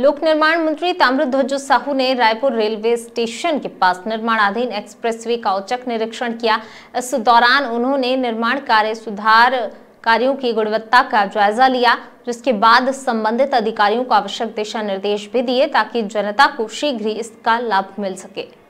लोक निर्माण मंत्री ताम्रध्वज साहू ने रायपुर रेलवे स्टेशन के पास निर्माणाधीन एक्सप्रेसवे का औचक निरीक्षण किया इस दौरान उन्होंने निर्माण कार्य सुधार कार्यों की गुणवत्ता का जायजा लिया जिसके बाद संबंधित अधिकारियों को आवश्यक दिशा निर्देश भी दिए ताकि जनता को शीघ्र ही इसका लाभ मिल सके